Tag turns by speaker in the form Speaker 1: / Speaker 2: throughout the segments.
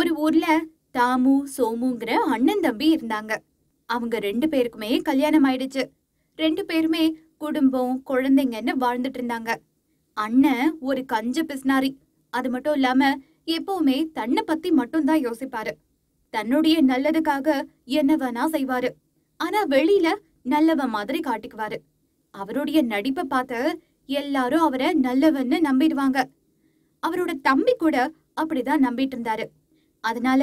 Speaker 1: ஒரு ஊர்ல தாமு சோமுங்கிற அண்ணன் தம்பி இருந்தாங்க அவங்க ரெண்டு பேருக்குமே கல்யாணம் ஆயிடுச்சு ரெண்டு பேருமே குடும்பம் குழந்தைங்கன்னு வாழ்ந்துட்டு இருந்தாங்க அண்ணன் ஒரு கஞ்ச பிஸ்னாரி அது மட்டும் இல்லாம எப்பவுமே தன்னை பத்தி மட்டும்தான் யோசிப்பாரு தன்னுடைய நல்லதுக்காக என்ன வேணா செய்வாரு ஆனா வெளியில நல்லவ மாதிரி காட்டிக்குவாரு அவருடைய நடிப்பை பார்த்து எல்லாரும் அவரை நல்லவன்னு நம்பிடுவாங்க அவரோட தம்பி கூட அப்படிதான் நம்பிட்டு இருந்தாரு அதனால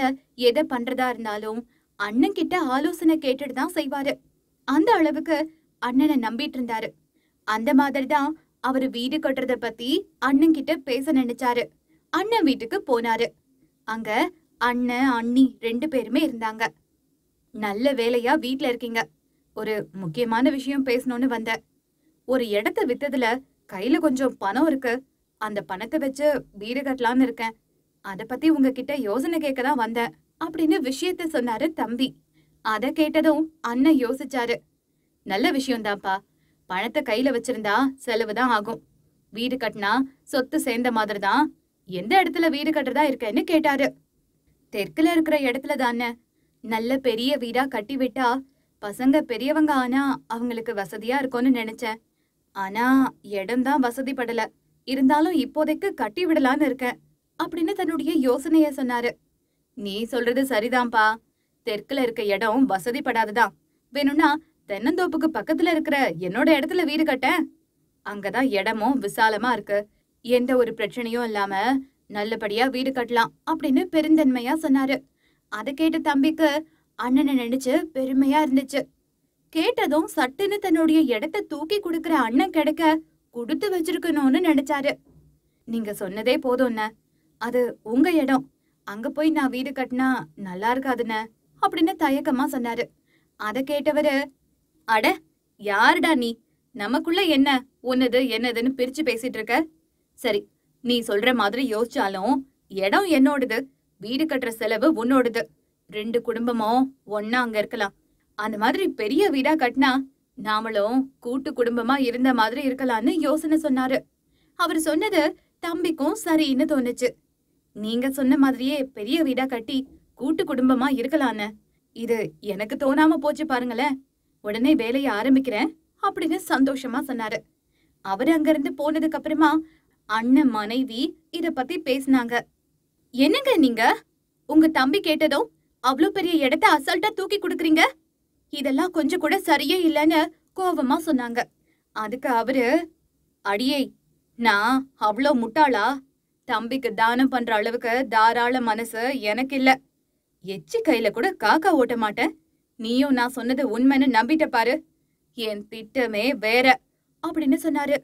Speaker 1: எதை பண்றதா இருந்தாலும் அண்ணன் கிட்ட ஆலோசனை கேட்டுட்டு தான் செய்வாரு அந்த அளவுக்கு அண்ணனை நம்பிட்டு இருந்தாரு அந்த மாதிரி தான் அவர் வீடு கட்டுறத பத்தி அண்ணன் கிட்ட பேச நினைச்சாரு அண்ணன் வீட்டுக்கு போனாரு அங்க அண்ணன் அண்ணி ரெண்டு பேருமே இருந்தாங்க நல்ல வேலையா வீட்ல இருக்கீங்க ஒரு முக்கியமான விஷயம் பேசணும்னு வந்த ஒரு இடத்த வித்ததுல கையில கொஞ்சம் பணம் இருக்கு அந்த பணத்தை வச்சு வீடு கட்டலான்னு இருக்கேன் அத பத்தி உங்ககிட்ட யோசனை கேட்க தான் வந்தேன் அப்படின்னு விஷயத்த சொன்னாரு தம்பி அத கேட்டதும் அண்ணன் யோசிச்சாரு நல்ல விஷயம்தான்ப்பா பணத்தை கையில வச்சிருந்தா செலவு தான் ஆகும் வீடு கட்டினா சொத்து சேர்ந்த மாதிரி தான் எந்த இடத்துல வீடு கட்டுறதா இருக்கேன்னு கேட்டாரு தெற்குல இருக்கிற இடத்துல தானே நல்ல பெரிய வீடா கட்டி விட்டா பசங்க பெரியவங்க ஆனா அவங்களுக்கு வசதியா இருக்கும்னு நினைச்சேன் ஆனா இடம் தான் வசதிப்படல இருந்தாலும் இப்போதைக்கு கட்டி விடலான்னு இருக்கேன் அப்படின்னு தன்னுடைய யோசனைய சொன்னாரு நீ சொல்றது சரிதான்பா தெற்குல இருக்க இடம் வசதிப்படாதுதான் வேணும்னா தென்னந்தோப்புக்கு பக்கத்துல இருக்கிற என்னோட இடத்துல வீடு கட்ட அங்கதான் இடமும் விசாலமா இருக்கு எந்த ஒரு பிரச்சனையும் இல்லாம நல்லபடியா வீடு கட்டலாம் அப்படின்னு பெருந்தன்மையா சொன்னாரு அதை கேட்ட தம்பிக்கு அண்ணனை நினைச்சு பெருமையா இருந்துச்சு கேட்டதும் சட்டுன்னு தன்னுடைய இடத்த தூக்கி கொடுக்கற அண்ணன் கிடைக்க கொடுத்து வச்சிருக்கணும்னு நினைச்சாரு நீங்க சொன்னதே போதும்ண்ண அது உங்க இடம் அங்க போய் நான் வீடு கட்டினா நல்லா இருக்காதுண்ண அப்படின்னு தயக்கமா சொன்னாரு அத கேட்டவரு அட யாருடா நீ நமக்குள்ள என்ன உன்னது என்னதுன்னு பிரிச்சு பேசிட்டு இருக்க சரி நீ சொல்ற மாதிரி யோசிச்சாலும் இடம் என்னோடது வீடு கட்டுற செலவு உன்னோடது ரெண்டு குடும்பமும் ஒன்னா அங்க இருக்கலாம் அந்த மாதிரி பெரிய வீடா கட்டினா நாமளும் கூட்டு குடும்பமா இருந்த மாதிரி இருக்கலாம்னு யோசனை சொன்னாரு அவர் சொன்னது தம்பிக்கும் சரின்னு தோணுச்சு நீங்க சொன்ன மாதிரியே பெரிய வீடா கட்டி கூட்டு குடும்பமா இருக்கலான்னு இது எனக்கு தோணாம போச்சு பாருங்களேன் உடனே வேலையை ஆரம்பிக்கிறேன் அப்படின்னு சந்தோஷமா சொன்னாரு அவரு அங்கிருந்து போனதுக்கு அப்புறமா அண்ணன் மனைவி இத பத்தி பேசினாங்க என்னங்க நீங்க உங்க தம்பி கேட்டதும் அவ்வளோ பெரிய இடத்த அசால்ட்டா தூக்கி கொடுக்குறீங்க இதெல்லாம் கொஞ்சம் கூட சரியே இல்லைன்னு கோபமா சொன்னாங்க அதுக்கு அவரு அடியே நான் அவ்வளோ முட்டாளா தம்பிக்கு தானம் பண்ற அளவுக்கு தாராள மனசு எனக்கு இல்ல எச்சி கையில கூட காக்கா ஓட்ட மாட்டேன் நீயும் நான் சொன்னது உண்மைன்னு நம்பிட்ட பாரு என் திட்டமே வேற அப்படின்னு சொன்னாரு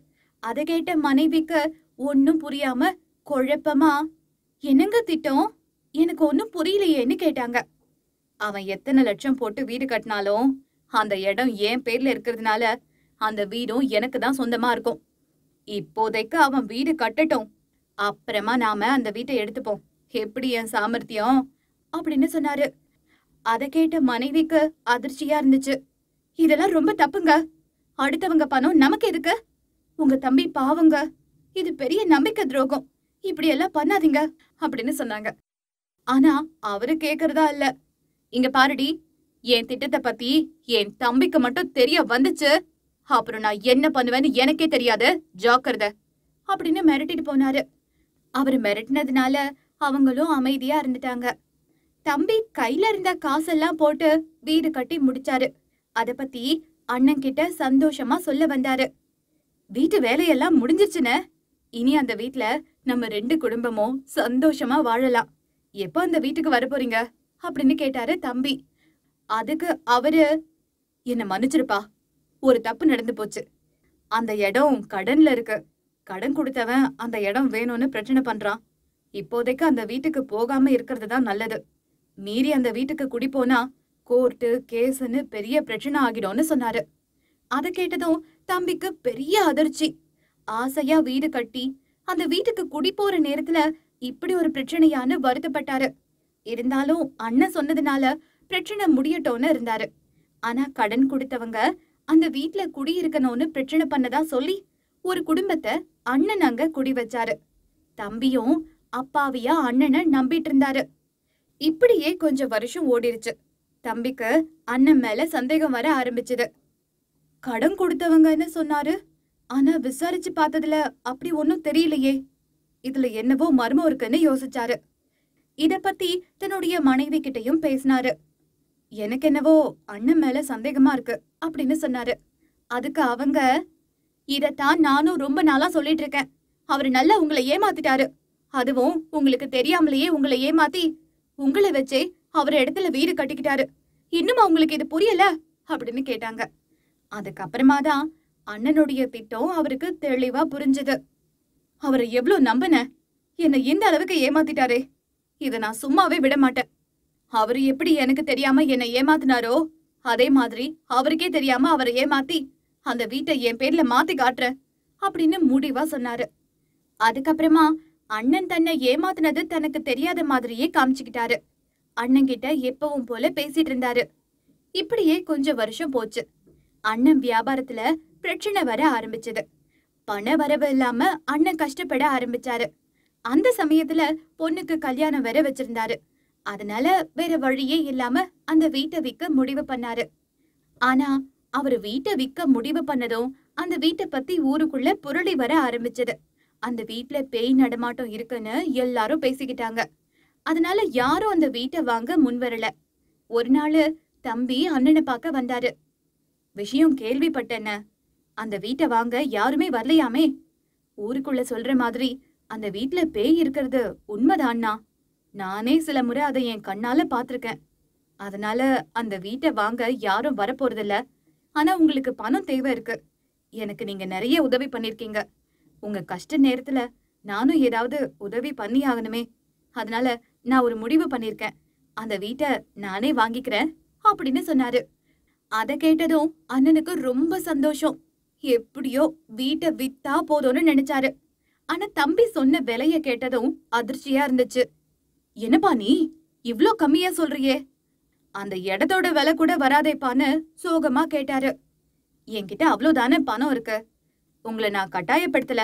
Speaker 1: அதை கேட்ட மனைவிக்கு ஒன்னும் புரியாம குழப்பமா என்னங்க திட்டம் எனக்கு ஒன்னும் புரியலையேன்னு கேட்டாங்க அவன் எத்தனை லட்சம் போட்டு வீடு கட்டினாலும் அந்த இடம் என் பேர்ல இருக்கிறதுனால அந்த வீடும் எனக்கு தான் சொந்தமா இருக்கும் இப்போதைக்கு அவன் வீடு கட்டட்டும் அப்புறமா நாம அந்த வீட்டை எடுத்துப்போம் எப்படி என் சாமர்த்தியம் அப்படின்னு சொன்னாரு அதை கேட்ட மனைவிக்கு அதிர்ச்சியா இருந்துச்சு இதெல்லாம் ரொம்ப தப்புங்க அடுத்தவங்க பணம் நமக்கு எதுக்கு உங்க தம்பி பாவங்க இது பெரிய நம்பிக்கை துரோகம் இப்படி எல்லாம் பண்ணாதீங்க அப்படின்னு சொன்னாங்க ஆனா அவரு கேக்குறதா இல்ல இங்க பாருடி என் திட்டத்தை பத்தி என் தம்பிக்கு மட்டும் தெரிய வந்துச்சு அப்புறம் நான் என்ன பண்ணுவேன்னு எனக்கே தெரியாது ஜாக்கிரதை அப்படின்னு மிரட்டிட்டு போனாரு அவர் மிரட்டினதுனால அவங்களும் அமைதியா இருந்துட்டாங்க தம்பி கையில இருந்த காசெல்லாம் போட்டு வீடு கட்டி முடிச்சாரு அத பத்தி அண்ணன் கிட்ட சந்தோஷமா சொல்ல வந்தாரு வீட்டு வேலையெல்லாம் முடிஞ்சிச்சுன்னு இனி அந்த வீட்டுல நம்ம ரெண்டு குடும்பமும் சந்தோஷமா வாழலாம் எப்போ அந்த வீட்டுக்கு வர போறீங்க அப்படின்னு கேட்டாரு தம்பி அதுக்கு அவரு என்ன மன்னிச்சிருப்பா ஒரு தப்பு நடந்து போச்சு அந்த இடம் கடன்ல இருக்கு கடன் கொடுத்தவன் அந்த இடம் வேணும்னு பிரச்சனை பண்றான் இப்போதைக்கு அந்த வீட்டுக்கு போகாம இருக்கிறது தான் நல்லது மீறி அந்த வீட்டுக்கு குடி போனா கோர்ட்டு கேஸ்ன்னு பெரிய பிரச்சனை ஆகிடும்னு சொன்னாரு அதை கேட்டதும் தம்பிக்கு பெரிய அதிர்ச்சி ஆசையா வீடு கட்டி அந்த வீட்டுக்கு குடி போற நேரத்துல இப்படி ஒரு பிரச்சனையான்னு வருத்தப்பட்டாரு இருந்தாலும் அண்ணன் சொன்னதுனால பிரச்சனை முடியட்டோன்னு இருந்தாரு ஆனா கடன் கொடுத்தவங்க அந்த வீட்டுல குடியிருக்கணும்னு பிரச்சனை பண்ணதா சொல்லி ஒரு குடும்பத்தை அண்ணன் அங்க குடி வச்சாரு தம்பியும் அப்பாவியா அண்ணனை நம்பிட்டு இருந்தாரு இப்படியே கொஞ்சம் வருஷம் ஓடிருச்சு தம்பிக்கு அண்ணன் மேல சந்தேகம் வர ஆரம்பிச்சது கடன் கொடுத்தவங்கன்னு சொன்னாரு ஆனா விசாரிச்சு பார்த்ததுல அப்படி ஒன்னும் தெரியலையே இதுல என்னவோ மர்மம் இருக்குன்னு யோசிச்சாரு இத பத்தி தன்னுடைய மனைவி கிட்டையும் பேசினாரு எனக்கு என்னவோ அண்ணன் மேல சந்தேகமா இருக்கு அப்படின்னு சொன்னாரு அதுக்கு அவங்க இதத்தான் நானும் ரொம்ப நாளா சொல்லிட்டு இருக்கேன் அவரு நல்லா உங்களை ஏமாத்திட்டாரு அதுவும் உங்களுக்கு தெரியாமலேயே உங்களை ஏமாத்தி உங்களை வச்சே அவர் இடத்துல வீடு கட்டிக்கிட்டாரு இன்னும் அவங்களுக்கு இது புரியல அப்படின்னு கேட்டாங்க அதுக்கப்புறமா தான் அண்ணனுடைய திட்டம் அவருக்கு தெளிவா புரிஞ்சது அவரை எவ்வளவு நம்பின என்னை இந்த அளவுக்கு ஏமாத்திட்டாரே இதை நான் சும்மாவே விட மாட்டேன் அவரு எப்படி எனக்கு தெரியாம என்னை ஏமாத்தினாரோ அதே மாதிரி அவருக்கே தெரியாம அவரை ஏமாத்தி அந்த வீட்டை என் பேர்ல மாத்தி காட்டுற அப்படின்னு முடிவா சொன்னாரு அதுக்கப்புறமா அண்ணன் தன்னை ஏமாத்தினது தனக்கு தெரியாத மாதிரியே காமிச்சுக்கிட்டாரு அண்ணன் கிட்ட எப்பவும் போல பேசிட்டு இருந்தாரு இப்படியே கொஞ்சம் வருஷம் போச்சு அண்ணன் வியாபாரத்துல பிரச்சனை வர ஆரம்பிச்சது பண வரவு இல்லாம அண்ணன் கஷ்டப்பட ஆரம்பிச்சாரு அந்த சமயத்துல பொண்ணுக்கு கல்யாணம் வர வச்சிருந்தாரு அதனால வேற வழியே இல்லாம அந்த வீட்டை விற்க முடிவு பண்ணாரு ஆனா அவர் வீட்டை விக்க முடிவு பண்ணதும் அந்த வீட்டை பத்தி ஊருக்குள்ள புரளி வர ஆரம்பிச்சது அந்த வீட்டுல பேய் நடமாட்டம் இருக்குன்னு எல்லாரும் பேசிக்கிட்டாங்க அதனால யாரும் அந்த வீட்டை வாங்க முன் வரல ஒரு நாள் தம்பி அண்ணனை பார்க்க வந்தாரு விஷயம் கேள்விப்பட்டேன்ன அந்த வீட்டை வாங்க யாருமே வரலையாமே ஊருக்குள்ள சொல்ற மாதிரி அந்த வீட்டுல பேய் இருக்கிறது உண்மைதான்னா நானே சில முறை அதை என் கண்ணால பாத்திருக்கேன் அதனால அந்த வீட்டை வாங்க யாரும் வரப்போறதில்லை ஆனா உங்களுக்கு பணம் தேவை இருக்கு எனக்கு நீங்க நிறைய உதவி பண்ணிருக்கீங்க உங்க கஷ்ட நேரத்துல நானும் ஏதாவது உதவி பண்ணி ஆகணுமே அதனால நான் ஒரு முடிவு பண்ணிருக்கேன் அந்த வீட்டை நானே வாங்கிக்கிறேன் அப்படின்னு சொன்னாரு அதை கேட்டதும் அண்ணனுக்கு ரொம்ப சந்தோஷம் எப்படியோ வீட்டை வித்தா போதும்னு நினைச்சாரு ஆனா தம்பி சொன்ன விலைய கேட்டதும் அதிர்ச்சியா இருந்துச்சு என்னப்பா நீ இவ்ளோ கம்மியா சொல்றியே அந்த இடத்தோட விலை கூட வராதேப்பான்னு சோகமா கேட்டாரு என்கிட்ட அவ்வளவுதானே பணம் இருக்கு உங்களை நான் கட்டாயப்படுத்தல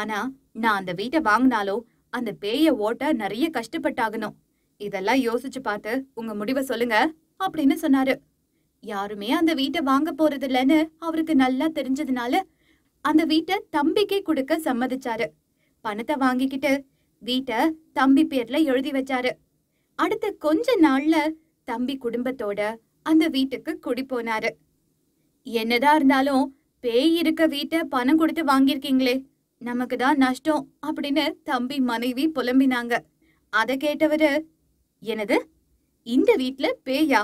Speaker 1: ஆனா நான் அந்த வீட்டை வாங்கினாலும் அந்த பேய ஓட்ட நிறைய கஷ்டப்பட்டாகணும் இதெல்லாம் யோசிச்சு பார்த்து உங்க முடிவை சொல்லுங்க அப்படின்னு சொன்னாரு யாருமே அந்த வீட்டை வாங்க போறது இல்லைன்னு அவருக்கு நல்லா தெரிஞ்சதுனால அந்த வீட்டை தம்பிக்கே கொடுக்க சம்மதிச்சாரு பணத்தை வாங்கிக்கிட்டு வீட்டை தம்பி பேர்ல எழுதி வச்சாரு அடுத்த கொஞ்ச நாள்ல தம்பி குடும்பத்தோட அந்த வீட்டுக்கு குடி போனாரு என்னதான் இருந்தாலும் பேய் இருக்க வீட்டை பணம் கொடுத்து வாங்கியிருக்கீங்களே நமக்கு தான் நஷ்டம் அப்படின்னு தம்பி மனைவி புலம்பினாங்க அதை கேட்டவரு எனது இந்த வீட்ல பேயா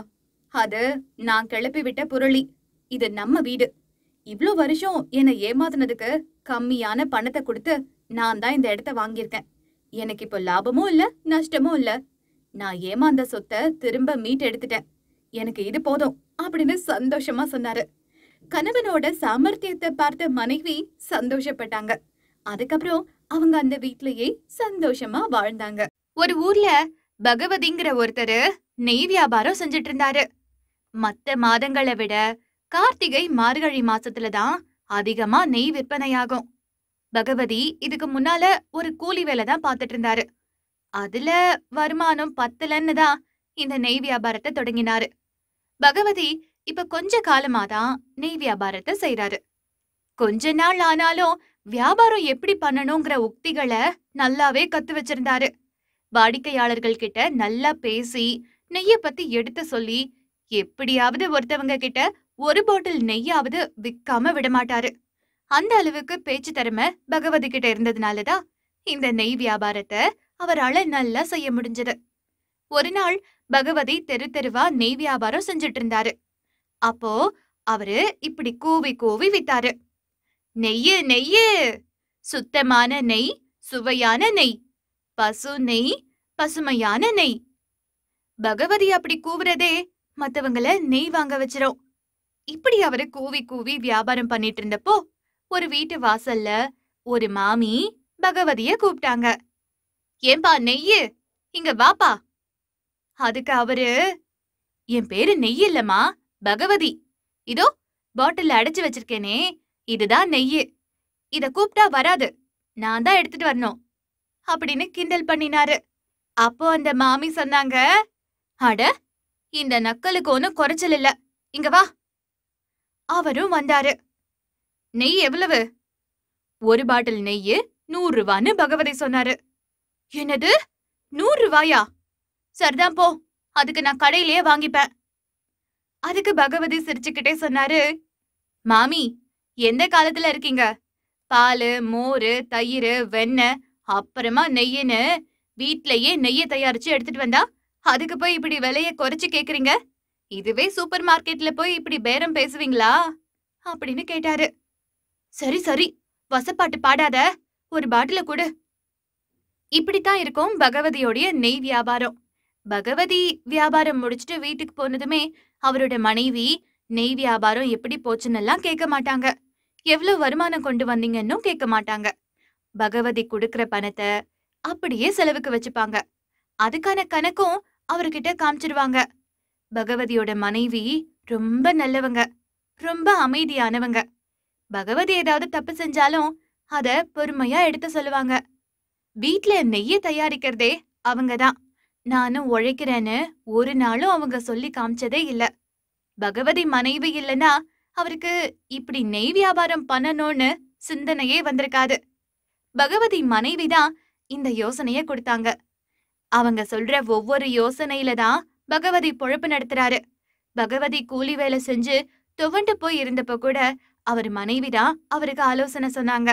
Speaker 1: அது நான் கிளப்பி விட்ட புரளி இது நம்ம வீடு இவ்ளோ வருஷம் என்னை ஏமாத்தினதுக்கு கம்மியான பணத்தை கொடுத்து நான் தான் இந்த இடத்த வாங்கியிருக்கேன் எனக்கு இப்போ லாபமும் இல்ல நஷ்டமும் இல்ல நான் ஏமாந்த சொத்தை திரும்ப மீட் எடுத்துட்டேன் எனக்கு இது போதும் அப்படின்னு சந்தோஷமா சொன்னாரு கணவனோட சாமர்த்தியத்தை பார்த்த மனைவி சந்தோஷப்பட்டாங்க அதுக்கப்புறம் அவங்க அந்த வீட்லயே சந்தோஷமா வாழ்ந்தாங்க ஒரு ஊர்ல பகவதிங்கிற ஒருத்தரு நெய் வியாபாரம் செஞ்சுட்டு இருந்தாரு மத்த மாதங்களை விட கார்த்திகை மார்கழி மாசத்துல தான் அதிகமா நெய் விற்பனையாகும் பகவதி இதுக்கு முன்னால ஒரு கூலி வேலை தான் பாத்துட்டு இருந்தாரு அதுல வருமானம் பத்தலன்னு தான் இந்த நெய் வியாபாரத்தை தொடங்கினாரு பகவதி இப்ப கொஞ்ச காலமா தான் நெய் வியாபாரத்தை செய்யறாரு கொஞ்ச நாள் ஆனாலும் வியாபாரம் எப்படி பண்ணணுங்கிற உக்திகளை நல்லாவே கத்து வச்சிருந்தாரு வாடிக்கையாளர்கள் கிட்ட நல்லா பேசி நெய்ய பத்தி எடுத்து சொல்லி எப்படியாவது ஒருத்தவங்க கிட்ட ஒரு பாட்டில் நெய்யாவது விக்காம விடமாட்டாரு அந்த அளவுக்கு பேச்சு திறமை பகவதி கிட்ட இருந்ததுனாலதான் இந்த நெய் வியாபாரத்தை அவரால நல்லா செய்ய முடிஞ்சது ஒரு நாள் பகவதி தெரு தெருவா நெய் வியாபாரம் செஞ்சுட்டு இருந்தாரு அப்போ அவரு இப்படி கூவி கூவி வித்தாரு நெய்யு நெய்யு சுத்தமான நெய் சுவையான நெய் பசு நெய் பசுமையான நெய் பகவதி அப்படி கூவுறதே மத்தவங்கள நெய் வாங்க வச்சிரும் இப்படி அவரு கூவி கூவி வியாபாரம் பண்ணிட்டு இருந்தப்போ ஒரு வீட்டு வாசல்ல ஒரு மாமி பகவதிய கூப்பிட்டாங்க ஏம்பா நெய்யு இங்க வாப்பா அதுக்கு அவரு என் பேரு நெய் இல்லம்மா பகவதி இதோ பாட்டில் அடைச்சு வச்சிருக்கேனே இதுதான் நெய்யு இத கூப்பிட்டா வராது நான் தான் எடுத்துட்டு வரணும் அப்படின்னு கிண்டல் பண்ணினாரு அப்போ அந்த மாமி சொன்னாங்க அட இந்த நக்கலுக்கு ஒன்னும் குறைச்சல் இல்ல இங்க வா அவரும் வந்தாரு நெய் எவ்வளவு ஒரு பாட்டில் நெய்யு நூறு ரூபான்னு பகவதி சொன்னாரு என்னது நூறு ரூபாயா சரிதான் போ அதுக்கு நான் கடையிலேயே வாங்கிப்பேன் அதுக்கு பகவதி சிரிச்சுக்கிட்டே சொன்னாரு மாமி எந்த காலத்துல இருக்கீங்க பால் மோர் தயிர் வெண்ணெய் அப்புறமா நெய்யன்னு வீட்லயே நெய்ய தயாரிச்சு எடுத்துட்டு வந்தா அதுக்கு போய் இப்படி விலைய குறைச்சு கேக்குறீங்க இதுவே சூப்பர் மார்க்கெட்ல போய் இப்படி பேரம் பேசுவீங்களா அப்படின்னு கேட்டாரு சரி சரி வசப்பாட்டு பாடாத ஒரு பாட்டில கொடு இப்படித்தான் இருக்கும் பகவதியோடைய நெய் வியாபாரம் பகவதி வியாபாரம் முடிச்சுட்டு வீட்டுக்கு போனதுமே அவரோட மனைவி நெய் வியாபாரம் எப்படி போச்சுன்னு எல்லாம் கேட்க மாட்டாங்க எவ்வளவு வருமானம் கொண்டு வந்தீங்கன்னு கேட்க மாட்டாங்க பகவதி கொடுக்குற பணத்தை அப்படியே செலவுக்கு வச்சுப்பாங்க அதுக்கான கணக்கும் அவர்கிட்ட காமிச்சிருவாங்க பகவதியோட மனைவி ரொம்ப நல்லவங்க ரொம்ப அமைதியானவங்க பகவதி ஏதாவது தப்பு செஞ்சாலும் அத பொறுமையா எடுத்து சொல்லுவாங்க வீட்ல நெய்ய தயாரிக்கிறதே அவங்க தான் நானும் உழைக்கிறேன்னு ஒரு நாளும் அவங்க சொல்லி காமிச்சதே இல்ல பகவதி மனைவி இல்லனா அவருக்கு இப்படி நெய் வியாபாரம் பண்ணணும்னு சிந்தனையே வந்திருக்காது பகவதி மனைவிதான் இந்த யோசனைய கொடுத்தாங்க அவங்க சொல்ற ஒவ்வொரு யோசனையில தான் பகவதி பொழப்பு நடத்துறாரு பகவதி கூலி வேலை செஞ்சு துவண்டு போய் இருந்தப்ப கூட அவர் மனைவிதான் அவருக்கு ஆலோசனை சொன்னாங்க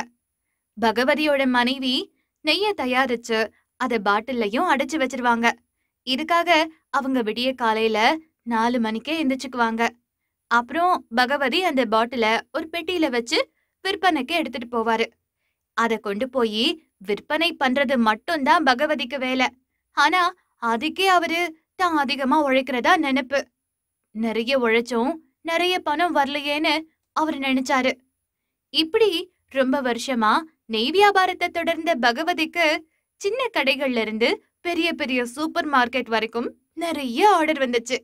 Speaker 1: பகவதியோட மனைவி நெய்யை தயாரிச்சு அதை பாட்டில்லையும் அடைச்சு வச்சிருவாங்க இதுக்காக அவங்க விடிய காலையில நாலு மணிக்கே எந்திரிச்சுக்குவாங்க அப்புறம் பகவதி அந்த பாட்டில ஒரு பெட்டியில வச்சு விற்பனைக்கு எடுத்துட்டு போவாரு அதை கொண்டு போய் விற்பனை பண்றது மட்டும்தான் பகவதிக்கு வேலை ஆனா அதுக்கே அவரு தான் அதிகமா உழைக்கிறதா நினைப்பு நிறைய உழைச்சும் நிறைய பணம் வரலையேன்னு அவர் நினைச்சாரு இப்படி ரொம்ப வருஷமா நெய் வியாபாரத்தை தொடர்ந்த பகவதிக்கு சின்ன கடைகள்ல இருந்து பெரிய பெரிய சூப்பர் மார்க்கெட் வரைக்கும் நிறைய ஆர்டர் வந்துச்சு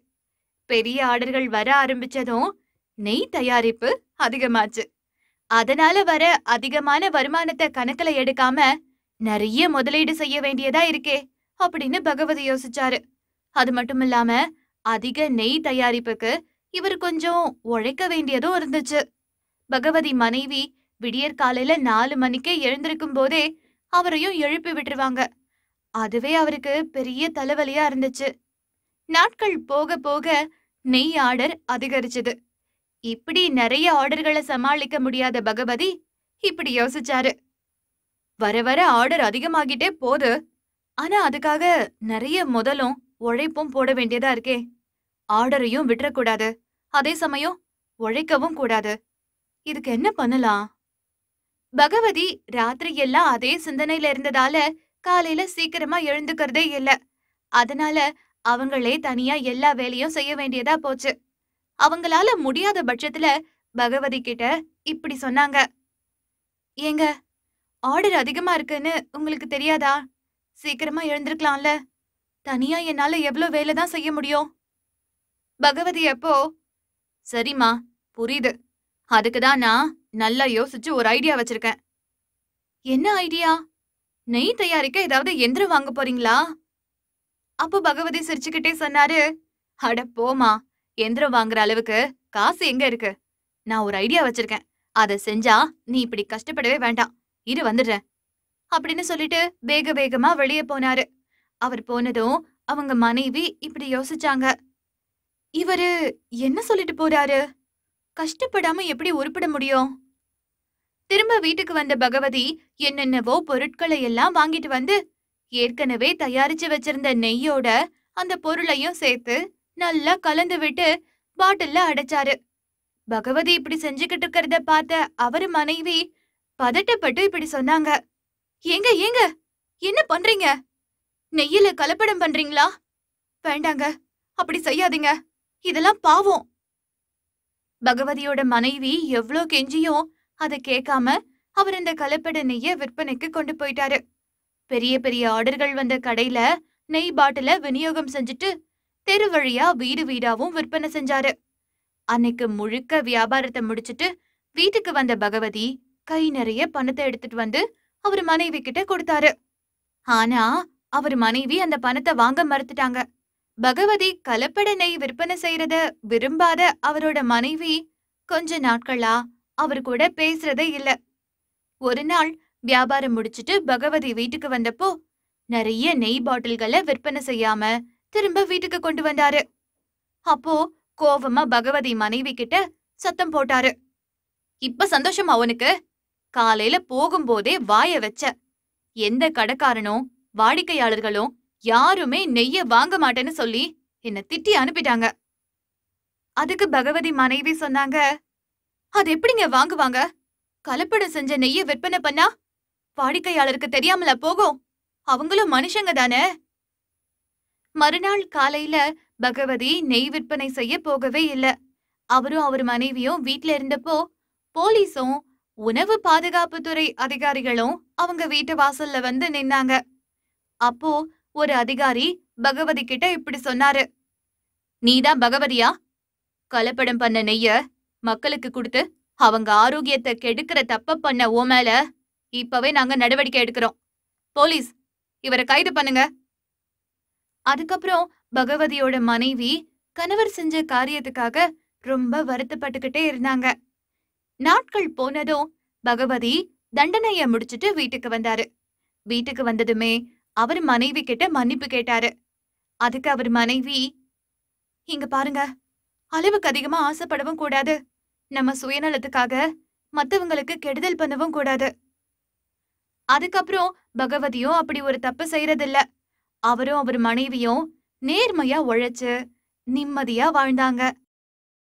Speaker 1: பெரிய ஆர்டர்கள் வர ஆரம்பிச்சதும் நெய் தயாரிப்பு அதிகமாச்சு அதனால வர அதிகமான வருமானத்தை கணக்குல எடுக்காம நிறைய முதலீடு செய்ய வேண்டியதா இருக்கே அப்படின்னு பகவதி யோசிச்சாரு அது மட்டும் இல்லாம அதிக நெய் தயாரிப்புக்கு இவர் கொஞ்சம் உழைக்க வேண்டியதும் இருந்துச்சு பகவதி மனைவி விடியற் காலையில நாலு மணிக்கே எழுந்திருக்கும் போதே அவரையும் எழுப்பி விட்டுருவாங்க அதுவே அவருக்கு பெரிய தலைவலியா இருந்துச்சு நாட்கள் போக போக நெய் ஆர்டர் அதிகரிச்சது இப்படி நிறைய ஆர்டர்களை சமாளிக்க முடியாத பகவதி இப்படி யோசிச்சாரு வர வர ஆர்டர் அதிகமாகிட்டே போது ஆனா அதுக்காக நிறைய முதலும் உழைப்பும் போட வேண்டியதா இருக்கே ஆர்டரையும் விட்டுறக்கூடாது அதே சமயம் உழைக்கவும் கூடாது இதுக்கு என்ன பண்ணலாம் பகவதி ராத்திரி எல்லாம் அதே சிந்தனையில இருந்ததால காலையில சீக்கிரமா எழுந்துக்கிறதே இல்ல அதனால அவங்களே தனியா எல்லா வேலையும் செய்ய வேண்டியதா போச்சு அவங்களால முடியாத பட்சத்துல பகவதி கிட்ட இப்படி சொன்னாங்க ஏங்க ஆர்டர் அதிகமா இருக்குன்னு உங்களுக்கு தெரியாதா சீக்கிரமா எழுந்திருக்கலாம்ல தனியா என்னால எவ்வளோ வேலை தான் செய்ய முடியும் பகவதி அப்போ சரிம்மா புரியுது அதுக்குதான் நான் நல்லா யோசிச்சு ஒரு ஐடியா வச்சிருக்கேன் என்ன ஐடியா நெய் தயாரிக்க ஏதாவது எந்திரம் வாங்க போறீங்களா அப்போ பகவதி சிரிச்சுக்கிட்டே சொன்னாரு அட போமா எந்திரம் வாங்குற அளவுக்கு காசு எங்க இருக்கு நான் ஒரு ஐடியா வச்சிருக்கேன் அதை செஞ்சா நீ இப்படி கஷ்டப்படவே வேண்டாம் இரு வந்துடுறேன் அப்படின்னு சொல்லிட்டு வேக வேகமா வெளியே போனாரு அவர் போனதும் அவங்க மனைவி இப்படி யோசிச்சாங்க இவரு என்ன சொல்லிட்டு போறாரு கஷ்டப்படாம எப்படி உருப்பிட முடியும் திரும்ப வீட்டுக்கு வந்த பகவதி என்னென்னவோ பொருட்களை எல்லாம் வாங்கிட்டு வந்து ஏற்கனவே தயாரிச்சு வச்சிருந்த நெய்யோட அந்த பொருளையும் சேர்த்து நல்லா கலந்து விட்டு பாட்டில்ல அடைச்சாரு பகவதி இப்படி செஞ்சுக்கிட்டு இருக்கிறத பார்த்த அவரு மனைவி பதட்டப்பட்டு இப்படி சொன்னாங்க ஏங்க ஏங்க என்ன பண்றீங்க நெய்யில கலப்படம் பண்றீங்களா வேண்டாங்க அப்படி செய்யாதீங்க இதெல்லாம் பாவம் பகவதியோட மனைவி எவ்வளோ கெஞ்சியும் அதை கேட்காம அவர் இந்த கலப்பட நெய்ய விற்பனைக்கு கொண்டு போயிட்டாரு பெரிய பெரிய ஆர்டர்கள் வந்த கடையில நெய் பாட்டில விநியோகம் செஞ்சுட்டு தெரு வழியா வீடு வீடாவும் விற்பனை செஞ்சாரு அன்னைக்கு முழுக்க வியாபாரத்தை முடிச்சிட்டு வீட்டுக்கு வந்த பகவதி கை நிறைய பணத்தை எடுத்துட்டு வந்து அவர் மனைவி கிட்ட கொடுத்தாரு ஆனா அவர் மனைவி அந்த பணத்தை வாங்க மறுத்துட்டாங்க பகவதி கலப்படனை விற்பனை செய்யறத விரும்பாத அவரோட மனைவி கொஞ்ச நாட்களா அவர் கூட பேசுறதே இல்ல ஒரு நாள் வியாபாரம் முடிச்சிட்டு பகவதி வீட்டுக்கு வந்தப்போ நிறைய நெய் பாட்டில்களை விற்பனை செய்யாம திரும்ப வீட்டுக்கு கொண்டு வந்தாரு அப்போ கோவமா பகவதி மனைவி கிட்ட சத்தம் போட்டாரு இப்ப சந்தோஷமா உனக்கு காலையில போகும்போதே வாய வச்ச எந்த கடைக்காரனும் வாடிக்கையாளர்களும் யாருமே நெய்ய வாங்க மாட்டேன்னு சொல்லி என்ன திட்டி அனுப்பிட்டாங்க அதுக்கு பகவதி மனைவி சொன்னாங்க அது எப்படிங்க வாங்குவாங்க கலப்படம் செஞ்ச நெய்ய விற்பனை பண்ணா வாடிக்கையாளருக்கு தெரியாமல போகும் அவங்களும் மனுஷங்க தானே மறுநாள் காலையில பகவதி நெய் விற்பனை செய்ய போகவே இல்ல அவரும் அவர் மனைவியும் வீட்ல இருந்தப்போ போலீஸும் உணவு பாதுகாப்புத்துறை அதிகாரிகளும் அவங்க வீட்டு வாசல்ல வந்து நின்னாங்க அப்போ ஒரு அதிகாரி பகவதி கிட்ட இப்படி சொன்னாரு நீதான் பகவதியா கலப்படம் பண்ண நெய்ய மக்களுக்கு கொடுத்து அவங்க ஆரோக்கியத்தை கெடுக்கிற தப்ப பண்ண ஓ மேல இப்பவே நாங்க நடவடிக்கை எடுக்கிறோம் போலீஸ் இவரை கைது பண்ணுங்க அதுக்கப்புறம் பகவதியோட மனைவி கணவர் செஞ்ச காரியத்துக்காக ரொம்ப வருத்தப்பட்டுக்கிட்டே இருந்தாங்க நாட்கள் போனதும் பகவதி தண்டனைய முடிச்சிட்டு வீட்டுக்கு வந்தாரு வீட்டுக்கு வந்ததுமே அவர் மனைவி கிட்ட மன்னிப்பு கேட்டாரு அதுக்கு அவர் மனைவி இங்க பாருங்க அளவுக்கு அதிகமா ஆசைப்படவும் கூடாது நம்ம சுயநலத்துக்காக மத்தவங்களுக்கு கெடுதல் பண்ணவும் கூடாது அதுக்கப்புறம் பகவதியும் அப்படி ஒரு தப்பு செய்யறதில்ல அவரும் அவர் மனைவியும் நேர்மையா உழைச்சு நிம்மதியா வாழ்ந்தாங்க